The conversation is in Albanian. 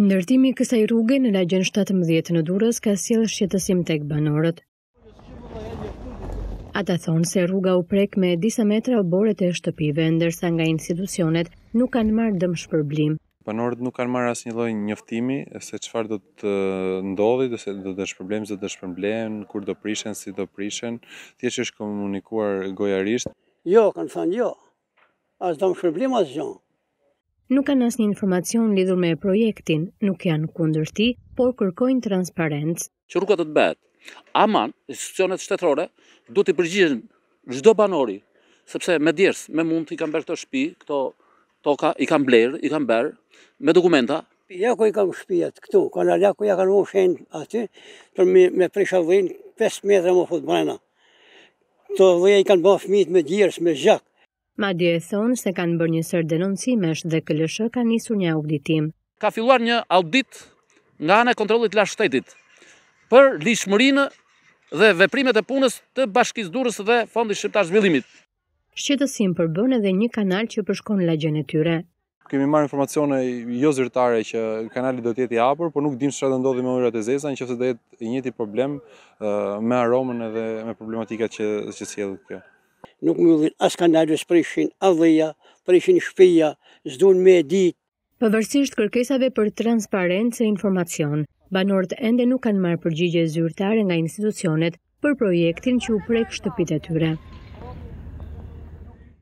Ndërtimi kësaj rrugë në lagjën 17 në durës ka sjellë shqetësim të banorët. Ata thonë se rruga u prek me disa metra o të e shtëpive, ndërsa nga institucionet nuk kanë marrë dëmë shpërblim. Banorët nuk kanë marrë asë një loj njëftimi se qëfar do të ndodhi, do se do të shpërblem, do të shpërblem, kur do prishen, si do prishen, thjesht është komunikuar gojarisht. Jo, kanë thonë jo, asë dëmë shpërblim nuk kanë asnjë informacion lidhur me projektin, nuk janë kundër ti, por kërkojnë transparencë. Që rruga do të bëhet? aman, institucionet shtetërore duhet të përgjigjen çdo banori, sepse me djersë, me mund të i kanë bërë këto shtëpi, këto toka i kanë blerë, i kanë bërë me dokumenta. Ja ku i kam shtëpiat këtu, kanë ala ku ja kanë ushën aty, për me, me prishavin 5 metra më fut brenda. Të dhe i kanë bërë fëmijët me djersë, me gjak. Ma dje e thonë se kanë bërë një sër denoncimesh dhe këllëshë ka njësur një auditim. Ka filluar një audit nga anë e kontrolit la shtetit për lishmërinë dhe veprimet e punës të bashkizdurës dhe fondi shqiptar zhvillimit. Shqetësim përbën edhe një kanal që përshkon la gjenë tyre. Kemi marrë informacione jo zyrtare që kanali do tjeti apur, por nuk dim shra dhe ndodhi me mërët e zesa, në që se dhe jetë njëti problem eh, me aromen edhe me problematikat që sjedhë kjo nuk më ullin as kanalës për ishin adhëja, për ishin shpija, zdun me dit. Përvërsisht kërkesave për transparentës e informacion, banorët ende nuk kanë marë përgjigje zyrtare nga institucionet për projektin që u prek shtëpit e tyre.